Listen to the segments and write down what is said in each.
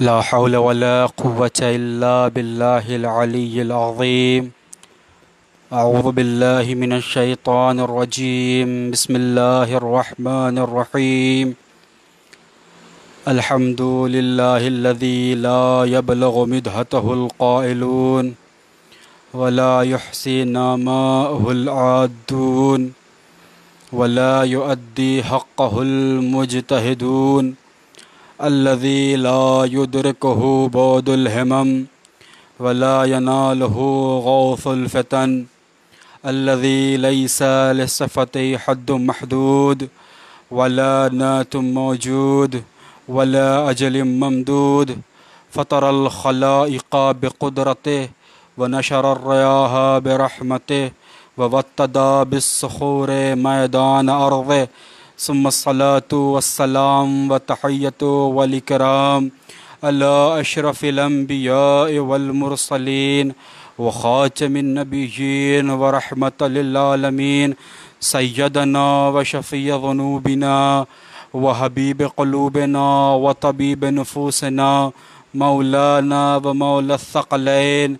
لا حول ولا قوة إلا بالله العلي العظيم أعوذ بالله من الشيطان الرجيم بسم الله الرحمن الرحيم الحمد لله الذي لا يبلغ مدهته القائلون ولا يحصي نماءه العادون ولا يؤدي حقه المجتهدون अल्लज़ी ला युदरकह बौदुलहमम वला हद महदूद वला नातुम मौजूद वला अजल ममदूद फ़तर अलखलाइक़ बक़ुदरत व नशर रयाह बरहमत व वतदा बिसखूर मैदान अरव सुमसलातम व तहैत वलिक्राम अशरफ़िलम्बियामरसलिन वख़ाचमिनबीन वरहमतलमीन सैदना व शफ़ी वनूबिना व हबीब क़लूबना व तबीब नफूसना मौलाना व मौलसकलैन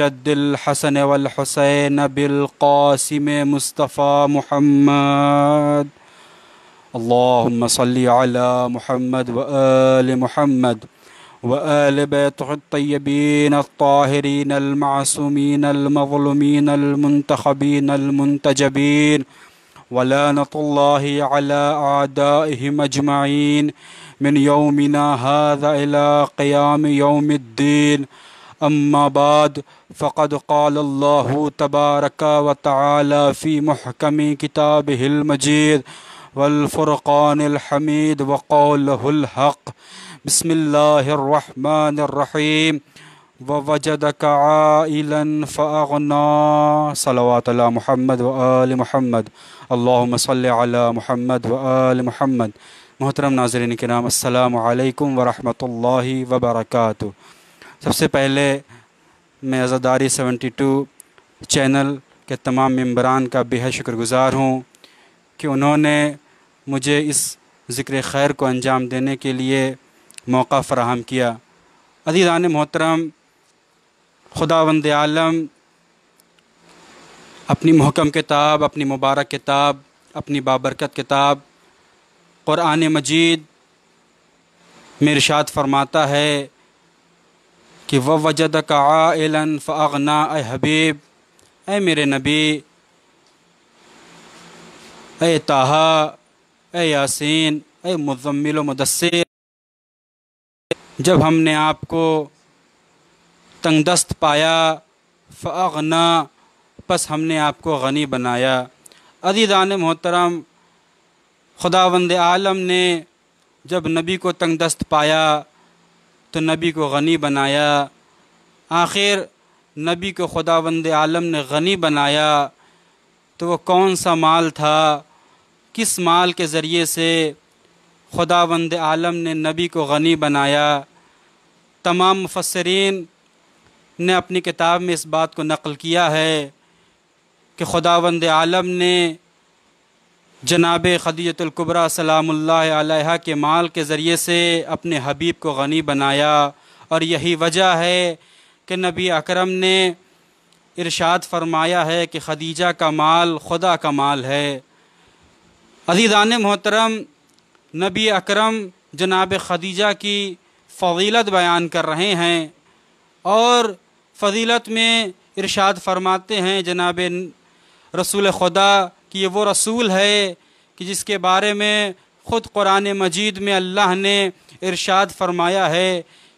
जद्दलहसन वलहसैन बिलकासिम मुस्तफ़ा महमद اللهم صل على محمد وآل محمد وآل بيته الطيبين الطاهرين المعصومين المظلومين المنتخبين المنتجبين ولانة الله على أعدائهم أجمعين من يومنا هذا إلى قيام يوم الدين أما بعد فقد قال الله تبارك وتعالى في محكم كتابه المجيد वलफ़ुरक़ानलहमीद वक़ौलहक बसमीम वजद कालन फ़ना सलात महमद वल महमद अल्लाम सल महमद वल महमद मोहतरम नाजरन के नाम असलकम वरहमल वबरक सबसे पहले मैं अज़ादारी 72 चैनल के तमाम मम्बरान का बेहद शुक्रगुज़ार हूँ कि उन्होंने मुझे इस ज़िक्र खैर को अंजाम देने के लिए मौका फ़राहम किया अजीज़ान मोहतरम खुदा वंद आलम अपनी महकम किताब अपनी मुबारक किताब अपनी बाबरकत किताब क़ुरान मजीद मेरशाद फरमाता है कि व वजद का आलन फ़ागना ए हबीब ए मेरे नबी ए ताहा ए यासीन ए मुजम्मिल मुदसर जब हमने आपको तंगदस्त पाया फ़ना बस हमने आपको गनी बनाया अजीज़ान मोहतरम खुदावंद आलम ने जब नबी को तंगदस्त पाया तो नबी को गनी बनाया आखिर नबी को खुदावंद आलम ने गनी बनाया तो वो कौन सा माल था किस माल के ज़रिए से खुदा वंद आलम ने नबी को गनी बनाया तमाम मुफसरीन ने अपनी किताब में इस बात को नकल किया है कि खुदा वंद आलम ने जनाब खदीजतुल्कुबरा आल के माल के ज़रिए से अपने हबीब को गनी बनाया और यही वजह है कि नबी अकरम ने इरशाद फरमाया है कि खदीजा का माल खुदा का माल है अजीज़ान मोहतरम नबी अकरम जनाब खदीजा की फजीलत बयान कर रहे हैं और फजीलत में इरशाद फरमाते हैं जनाब रसूल खुदा कि ये वो रसूल है कि जिसके बारे में ख़ुद कुरान मजीद में अल्लाह ने इरशाद फरमाया है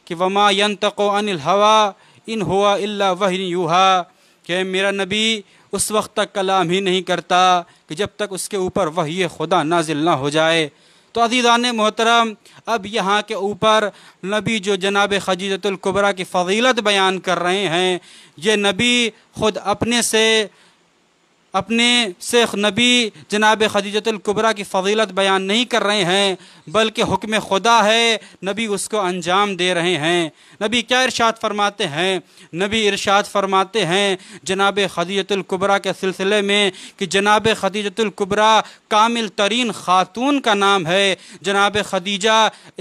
कि वमा यन तको अनिल हवा इन हुआ अल्ला वही यूहा कि मेरा नबी उस वक्त तक कलाम ही नहीं करता कि जब तक उसके ऊपर वह ये खुदा नाजिल ना हो जाए तो अजीज़ान मोहतरम अब यहाँ के ऊपर नबी जो जनाब खजीजतुल्कुबरा की फजीलत बयान कर रहे हैं ये नबी ख़ुद अपने से अपने शेख नबी जनाब खदीजतुल्कुबरा की फजीलत बयान नहीं कर रहे हैं बल्कि हुक्म खुदा है नबी उसको अंजाम दे रहे हैं नबी क्या इरशाद फरमाते हैं नबी इरशाद फरमाते हैं जनाब खदीजतुल्कुबरा के सिलसिले में कि जनाब खदीजतुल्कुबरा कामिल तरीन ख़ातून का नाम है जनाब खदीजा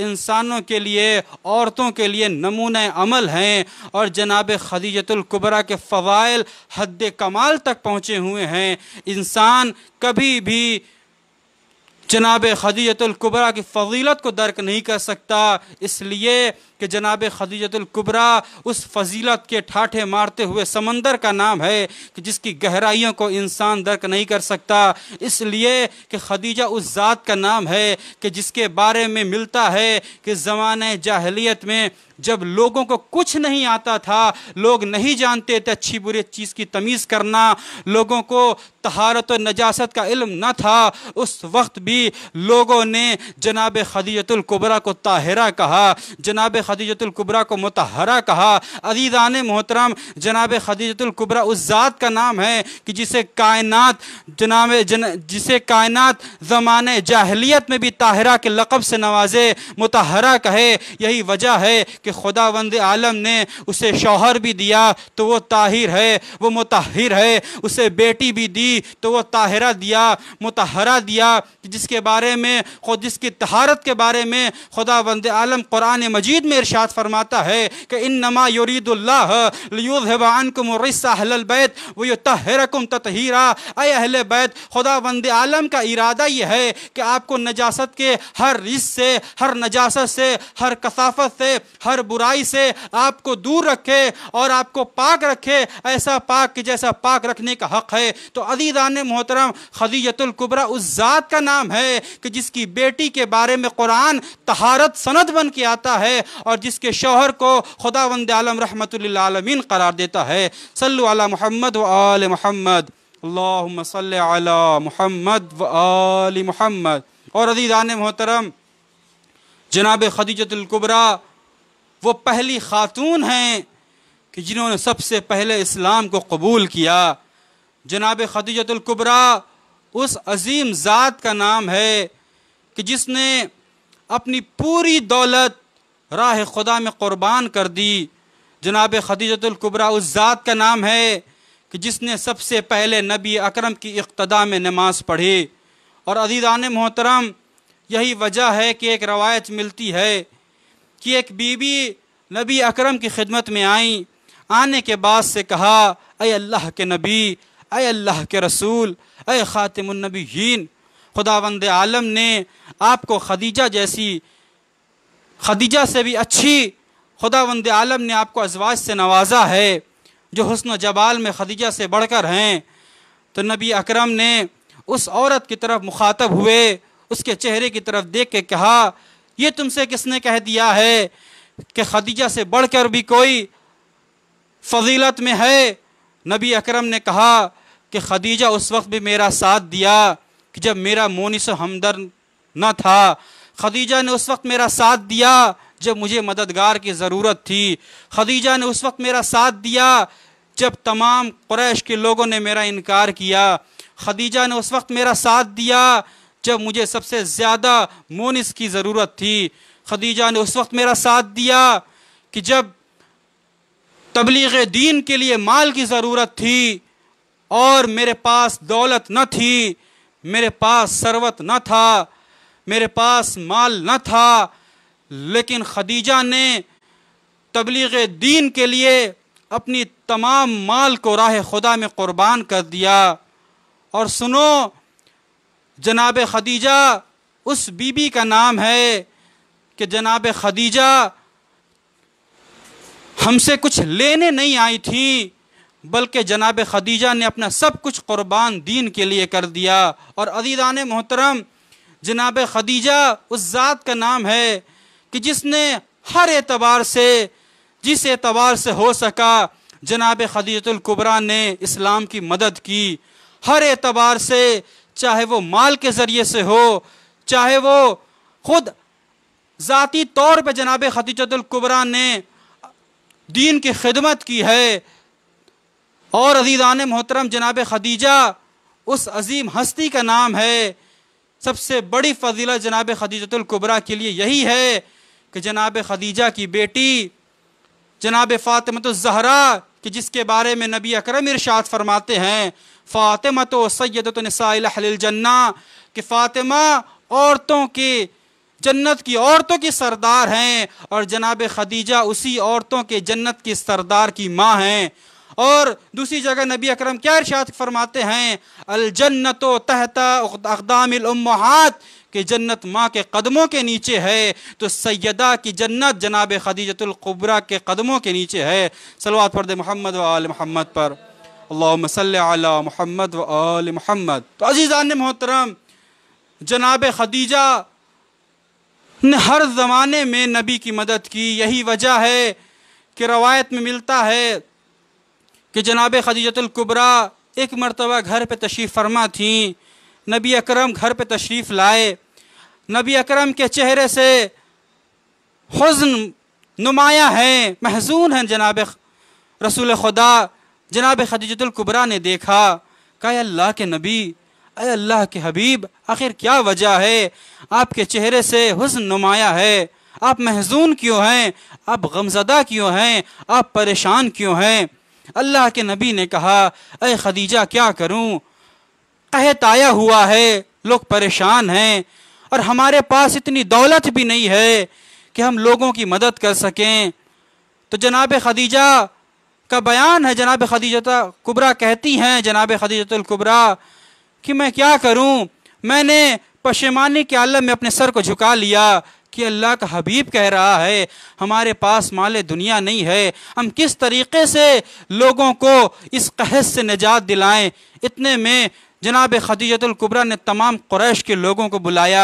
इंसानों के लिए औरतों के लिए नमून अमल हैं और जनाब खदीजतुल्कुबरा के फ़वाइल हद कमाल तक पहुँचे हुए हैं हैं इंसान कभी भी जनाब खदीजतुल्कुबरा की फजीलत को दर्क नहीं कर सकता इसलिए कि जनाब खदीजतुल्कुबरा उस फजीलत के ठाठे मारते हुए समंदर का नाम है कि जिसकी गहराइयों को इंसान दर्क नहीं कर सकता इसलिए कि खदीजा उस ज़ात का नाम है कि जिसके बारे में मिलता है कि ज़मान जाहलीत में जब लोगों को कुछ नहीं आता था लोग नहीं जानते थे अच्छी बुरी चीज़ की तमीज़ करना लोगों को तहारत और नजासत का इल्म न था उस वक्त भी लोगों ने जनाब खदीजतुल्कुबरा को ताहरा कहा जनाब खदीजतुल्कुबरा को मतहरा कहा अजीज़ान मोहतरम जनाब खदीजतुल्कुबरा उस ज़ात का नाम है कि जिसे कायनात जनाब जन जिसे कायनात ज़मान जाहलीत में भी ताहरा के लक़ब से नवाजे मतहरा कहे यही वजह है कि कि वंद आलम ने उसे शौहर भी दिया तो वो ताहिर है वो मतहर है उसे बेटी भी दी तो वो ताहरा दिया मतहरा दिया जिसके बारे में खुद जिसकी तहारत के बारे में खुदा वंद आलम कुरान मजीद में इर्शाद फरमाता है कि इन नमा युरीदुल्लाबान कुम रसबैत व युतहरकुम तहरा अय अहल बैत खुदा वंद आलम का इरादा यह है कि आपको नजासत के हर रिस से हर नजासत से हर कसाफत से हर हर बुराई से आपको दूर रखे और आपको पाक रखे ऐसा पाक कि जैसा पाक रखने का हक़ है तो अदीदान मोहतरम खदीजतुल्कुबरा उस ज़ात का नाम है कि जिसकी बेटी के बारे में कुरान तहारत सनद बन के आता है और जिसके शोहर को खुदा वंद आलम रहमतमीन करार देता है सल्ला अला मोहम्मद वाल मोहम्मद अल्लाहुम्म सल्ल अला मोहम्मद वाल मोहम्मद और अदीदान मोहतरम जनाब खदीजतुल्कुबरा वो पहली खातून हैं कि जिन्होंने सबसे पहले इस्लाम को कबूल किया जनाब खदीजतुल्कुबरा उस अजीम ज़ात का नाम है कि जिसने अपनी पूरी दौलत राह खुदा में क़ुरबान कर दी जनाब खदीजतुल्कुबरा उस ज़ात का नाम है कि जिसने सबसे पहले नबी अकरम की इक्तदा में नमाज़ पढ़ी और अजीज़ान मोहतरम यही वजह है कि एक रवायत मिलती है कि एक बीबी नबी अकरम की खिदमत में आई आने के बाद से कहा अय अल्लाह के नबी अय अल्लाह के रसूल अय खुदा खुदावंद आलम ने आपको खदीजा जैसी खदीजा से भी अच्छी खुदावंद आलम ने आपको अजवाज से नवाजा है जो हसन जबाल में खदीजा से बढ़कर हैं तो नबी अकरम ने उस औरत की तरफ मुखातब हुए उसके चेहरे की तरफ देख के कहा ये तुमसे किसने कह दिया है कि खदीजा से बढ़कर भी कोई फजीलत में है नबी अकरम ने कहा कि खदीजा उस वक्त भी मेरा साथ दिया कि जब मेरा मोनिस हमदर्द न था खदीजा ने उस वक्त मेरा साथ दिया जब मुझे मददगार की ज़रूरत थी खदीजा ने उस वक्त मेरा साथ दिया जब तमाम क्रैश के लोगों ने मेरा इनकार किया खदीजा ने उस वक्त मेरा साथ दिया जब मुझे सबसे ज़्यादा मोनिस की ज़रूरत थी खदीजा ने उस वक्त मेरा साथ दिया कि जब तबलीग दीन के लिए माल की ज़रूरत थी और मेरे पास दौलत न थी मेरे पास सरवत न था मेरे पास माल न था लेकिन खदीजा ने तबलीग दीन के लिए अपनी तमाम माल को राह खुदा में क़ुरबान कर दिया और सुनो जनाब खदीजा उस बीबी का नाम है कि जनाब खदीजा हमसे कुछ लेने नहीं आई थी बल्कि जनाब खदीजा ने अपना सब कुछ क़ुरबान दीन के लिए कर दिया और अदीदान मोहतरम जनाब खदीजा उस ज़ात का नाम है कि जिसने हर एतबार से जिस एतबार से हो सका जनाब खदीजतुल्कुबरा ने इस्लाम की मदद की हर एतबार से चाहे वो माल के ज़रिए से हो चाहे वो खुद ज़ाती तौर पर जनाब खदीजतुल्कुबरा ने दीन की खिदमत की है और अजीज़ान मोहतरम जनाब खदीजा उस अजीम हस्ती का नाम है सबसे बड़ी फजीला जनाब खदीजतुल्कुबरा के लिए यही है कि जनाब खदीजा की बेटी जनाब फ़ातिमत जहरा कि जिसके बारे में नबी अकरम इरशाद फरमाते हैं फ़ातिमा तो सैदत जन्ना कि फ़ातिमा औरतों के जन्नत की औरतों की सरदार हैं और जनाब खदीजा उसी औरतों के जन्नत की सरदार की माँ हैं और दूसरी जगह नबी अकरम क्या इरशाद फरमाते हैं अल जन्नत तहता अकदामिलमहात कि जन्नत माँ के कदमों के नीचे है तो सैदा की जन्नत जनाब खदीजतुल्कुबरा के कदमों के नीचे है सलवात फरद महमद वाल महमद पर अल्लाम महमद वाल महमद तो अजीज़ान मोहतरम जनाब खदीजा ने हर ज़माने में नबी की मदद की यही वजह है कि रवायत में मिलता है कि जनाब खदीजतुल्कुबरा एक मरतबा घर पर तशीफ़ फरमा थी नबी अकरम घर पे तशरीफ़ लाए नबी अकरम के चेहरे से हजन नुमाया हैं महजून हैं जनाब रसूल खुदा जनाब खदीजतुल्कुबरा ने देखा कहे अल्लाह के नबी अय अल्लाह के हबीब आखिर क्या वजह है आपके चेहरे से हजन नुमाया है आप महजून क्यों हैं आप गमजदा क्यों हैं आप परेशान क्यों हैं अल्लाह के नबी ने कहा अय खदीजा क्या करूं कहताया हुआ है लोग परेशान हैं और हमारे पास इतनी दौलत भी नहीं है कि हम लोगों की मदद कर सकें तो जनाब खदीजा का बयान है जनाब खदीजता कुबरा कहती हैं जनाब खदीजतुल्कुबरा कि मैं क्या करूं मैंने पशेमानी के आलम में अपने सर को झुका लिया कि अल्लाह का हबीब कह रहा है हमारे पास माल दुनिया नहीं है हम किस तरीके से लोगों को इस कहस से निजात दिलाएं इतने में जनाब खदीजतुल्कुबरा ने तमाम क्रैश के लोगों को बुलाया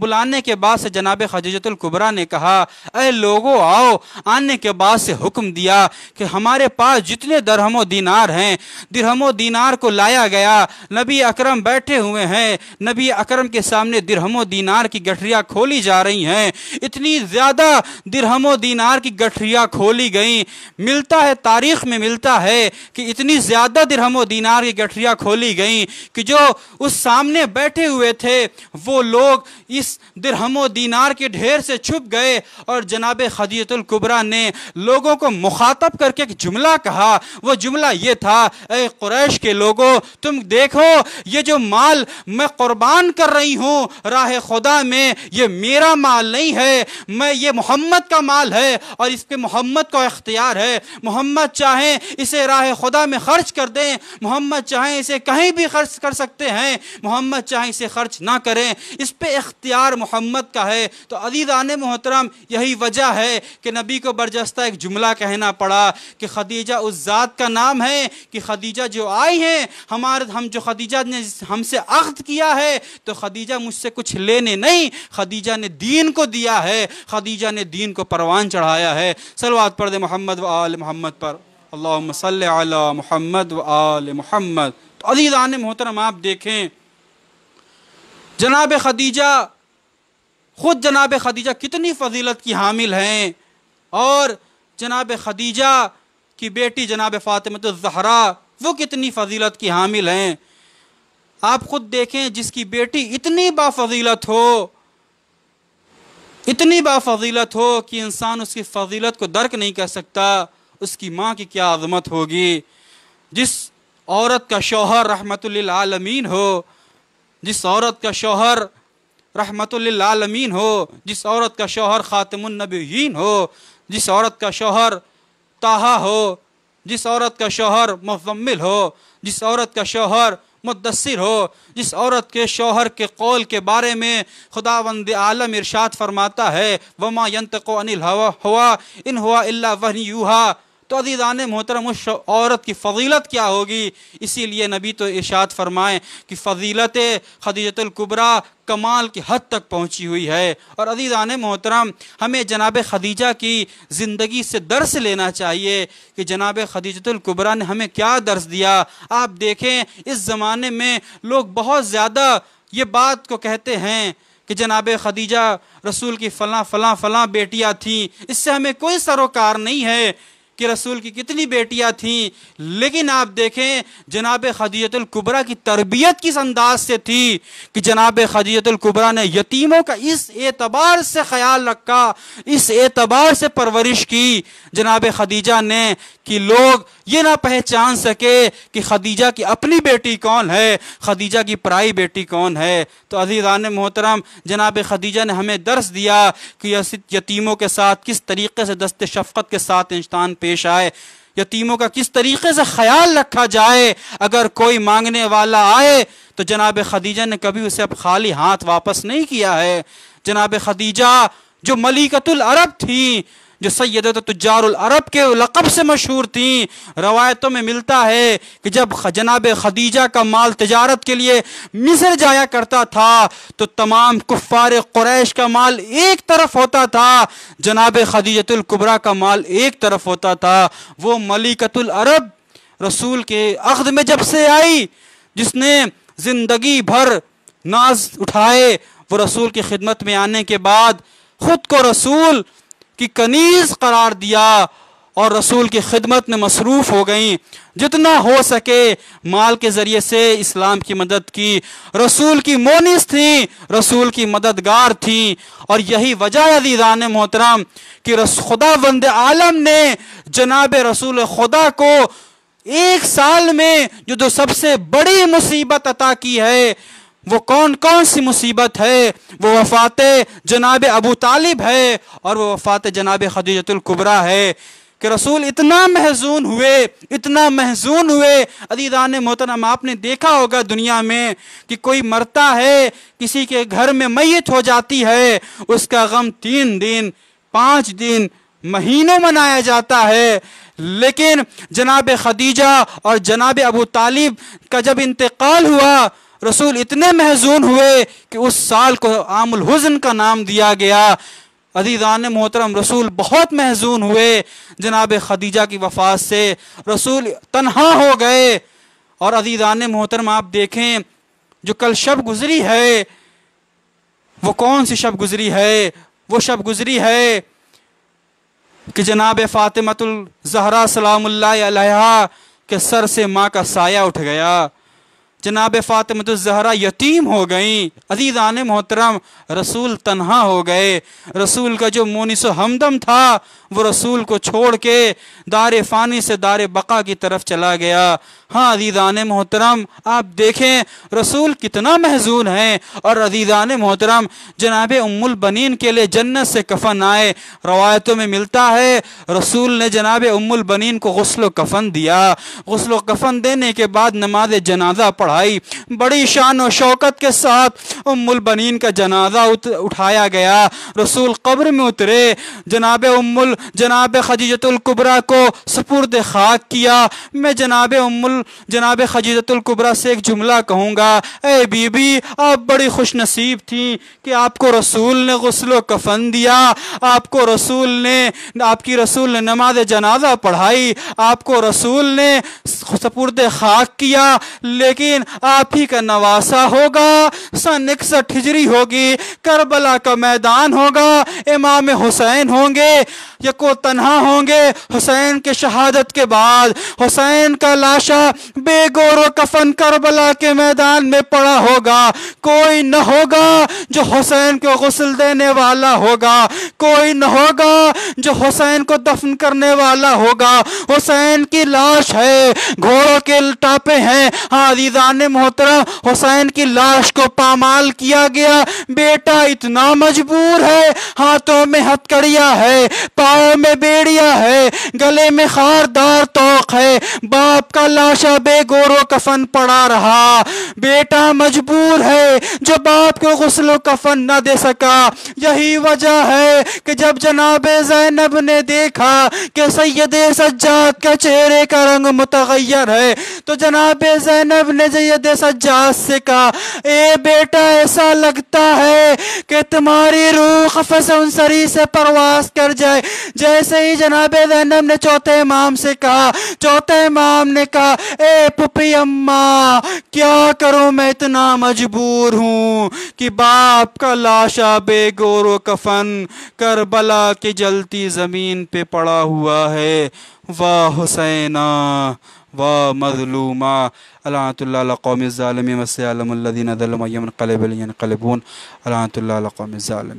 बुलाने के बाद से जनाब खदीजतुल्कुबरा ने कहा अरे लोगो आओ आने के बाद से हुक्म दिया कि हमारे पास जितने दरहमो दिनार हैं दरहमो दिनार को लाया गया नबी अकरम बैठे हुए हैं नबी अकरम के सामने दरहमो दिनार की गठरिया खोली जा रही हैं इतनी ज़्यादा दरहमो दिनार की गठरिया खोली गई मिलता है तारीख में मिलता है कि इतनी ज़्यादा दरहमो दिनार की गठरिया खोली गई कि जो उस सामने बैठे हुए थे वो लोग इस इस दिरहमो दीनार के ढेर से छुप गए और जनाब कुबरा ने लोगों को मुखातब करके एक जुमला कहा वो जुमला ये था ए क्रैश के लोगों तुम देखो ये जो माल मैं कुर्बान कर रही हूँ राह खुदा में ये मेरा माल नहीं है मैं ये मोहम्मद का माल है और इसके मोहम्मद को अख्तियार है मोहम्मद चाहें इसे राह खुदा में खर्च कर दें मोहम्मद चाहें इसे कहीं भी खर्च कर सकते हैं मोहम्मद चाहें इसे खर्च ना करें इस पर अख्तियार इख्तियार मोहम्मद का है तो अजीज़ान मोहतरम यही वजह है कि नबी को बर्जस्ता एक जुमला कहना पड़ा कि खदीजा उस ज़ात का नाम है कि खदीजा जो आई हैं हमारे हम जो खदीजा ने हमसे अख्त किया है तो खदीजा मुझसे कुछ लेने नहीं खदीजा ने दीन को दिया है खदीजा ने दीन को परवान चढ़ाया है सलवा पर्द मोहम्मद व आल मोहम्मद पर अल्लाह मोहम्मद व आल मोहम्मद तो अजीज़ान मोहतरम आप देखें जनाब खदीजा ख़ुद जनाब खदीजा कितनी फजीलत की हामिल हैं और जनाब खदीजा की बेटी जनाब तो ज़हरा वो कितनी फजीलत की हामिल हैं आप ख़ुद देखें जिसकी बेटी इतनी बाफजीलत हो इतनी बाफजीलत हो कि इंसान उसकी फजीलत को दर्क नहीं कर सकता उसकी माँ की क्या आज़मत होगी जिस औरत का शोहर रहमत आलमीन हो जिस औरत का शोहर रहमतमीन हो जिस औरत का शोहर ख़ातमनबीन हो जिस औरत का शोहर ताहा हो जिस औरत का शोहर मुजम्मिल हो जिस औरत का शोहर मुदसर हो जिस औरत के शोहर के कौल के बारे में खुदा वंद आलम इरशाद फरमाता है वमा यंत को अनिल हवा हुआ इन हुआ अल्ला वह यूहा तो अजीज़ान मोहतरम उस औरत की फ़जीलत क्या होगी इसीलिए नबी तो इशात फरमाएँ कि फ़जीलत खदीजतुल्कुबरा कमाल की हद तक पहुँची हुई है और अजीज़ान मोहतरम हमें जनाब खदीजा की ज़िंदगी से दर्स लेना चाहिए कि जनाब खदीजतुल्कुबरा ने हमें क्या दर्स दिया आप देखें इस ज़माने में लोग बहुत ज़्यादा ये बात को कहते हैं कि जनाब खदीजा रसूल की फ़लाँ फ़लाँ फ़लाँ बेटियाँ थीं इससे हमें कोई सरोकार नहीं है कि रसूल की कितनी बेटियां थीं लेकिन आप देखें जनाब कुबरा की तरबियत किस अंदाज से थी कि जनाब कुबरा ने यतीमों का इस एतबार से ख्याल रखा इस एतबार से परवरिश की जनाब खदीजा ने कि लोग ये ना पहचान सके कि खदीजा की अपनी बेटी कौन है खदीजा की पराई बेटी कौन है तो अजीज़ान मोहतरम जनाब खदीजा ने हमें दर्श दिया कि यतीमों के साथ किस तरीके से दस्त शफकत के साथ इंसान पेश आए यतीमों का किस तरीके से ख्याल रखा जाए अगर कोई मांगने वाला आए तो जनाब खदीजा ने कभी उसे अब खाली हाथ वापस नहीं किया है जनाब खदीजा जो मलिकतुल अरब थी जो सैद अरब के लक़ब से मशहूर थी रवायतों में मिलता है कि जब जनाब खदीजा का माल तजारत के लिए मिसर जाया करता था तो तमाम कुफ़ार क्रैश का माल एक तरफ होता था जनाब खदीजतुल्कुबरा का माल एक तरफ होता था वो मलिकतुल अरब रसूल के अखद में जब से आई जिसने ज़िंदगी भर नाज उठाए वो रसूल की खिदमत में आने के बाद ख़ुद को रसूल की कनीज करार दिया और रसूल की खिदमत में मसरूफ़ हो गई जितना हो सके माल के ज़रिए से इस्लाम की मदद की रसूल की मोनिस थी रसूल की मददगार थी और यही वजह अजीज़ान मोहतरम कि खुदा बंद आलम ने जनाब रसूल खुदा को एक साल में जो जो तो सबसे बड़ी मुसीबत अता की है वो कौन कौन सी मुसीबत है वो वफ़ात जनाब अबू तालिब है और वो वफ़ात जनाब खदीजतुल्कुबरा है कि रसूल इतना महजून हुए इतना महजून हुए अदीदान मोहतरम आपने देखा होगा दुनिया में कि कोई मरता है किसी के घर में मैत हो जाती है उसका गम तीन दिन पाँच दिन महीनों मनाया जाता है लेकिन जनाब खदीजा और जनाब अबू तालिब का जब इंतकाल हुआ रसूल इतने महजून हुए कि उस साल को आमुल हुजन का नाम दिया गया अदीदान मोहतरम रसूल बहुत महजून हुए जनाब खदीजा की वफात से रसूल तनहा हो गए और अदीदान मोहतरम आप देखें जो कल शब गुजरी है वो कौन सी शब गुजरी है वो शब गुजरी है कि जनाब फ़ातिमतुल जहरा सलाम के सर से माँ का साया उठ गया जनाब फ़ातमतुलज़हरा यतीम हो गई अजीज़ आने मोहतरम रसूल तनहा हो गए रसूल का जो मोनिस हमदम था वो रसूल को छोड़ के दार फ़ानी से दार बका की तरफ चला गया हाँ अजीज़ान मोहतरम आप देखें रसूल कितना महजून है और अजीज़ान मोहतरम जनाब बनीन के लिए जन्नत से कफन आए रवायतों में मिलता है रसूल ने जनाब बनीन को गसल कफन दिया गसल कफन देने के बाद नमाज जनाजा पढ़ाई बड़ी शान और शौकत के साथ बनीन का जनाजा उठाया गया रसूल कब्र में उतरे जनाब उम्मुल जनाब खदीजतुल्कुबरा को सपुर्द खाक किया मैं जनाब उम्मुल जनाब खजीजतुल्कुबरा से एक जुमला कहूँगा ए बीबी आप बड़ी खुश नसीब थी कि आपको रसूल ने गसल कफन दिया आपको रसूल ने आपकी रसूल ने नमाज जनाजा पढ़ाई आपको रसूल ने सपुरद खाक किया लेकिन आप ही का नवासा होगा सन इकसठ हिजरी होगी करबला का मैदान होगा इमाम हुसैन होंगे यको तनहा होंगे हुसैन के शहादत के बाद हुसैन का लाशा बेगोर कफन करबला के मैदान में पड़ा होगा कोई न होगा जो हुसैन को गसल देने वाला होगा कोई न होगा जो हुसैन को दफन करने वाला होगा हुसैन की लाश है घोड़ों के टापे हैं आजीजान मोहतरम हुसैन की लाश को पामाल किया गया बेटा इतना मजबूर है हाथों में हथकड़िया है पा पाँव में बेड़िया है गले में खारदार तोक है बाप का लाशा बेगोरो कफन पड़ा रहा बेटा मजबूर है जो बाप को गसल कफन ना दे सका यही वजह है कि जब जनाब जैनब ने देखा कि सैद सज्जाद के चेहरे का रंग मुतगैर है तो जनाब जैनब ने सैद सज्जाद से कहा ए बेटा ऐसा लगता है कि तुम्हारी रूह खफस सरी से परवास कर जाए जैसे ही जनाब जहनम ने चौथे इमाम से कहा चौथे इमाम ने कहा ए पुपी अम्मा क्या करूं मैं इतना मजबूर हूं कि बाप का लाशा बेगोरो कफन करबला की जलती ज़मीन पे पड़ा हुआ है वाह हुसैना वाह मजलूमा अलातुल्लाक़ौम ज़ालम मसलमदीन कलबलियन कलबून अलातुल्लाक़ौम ज़ालम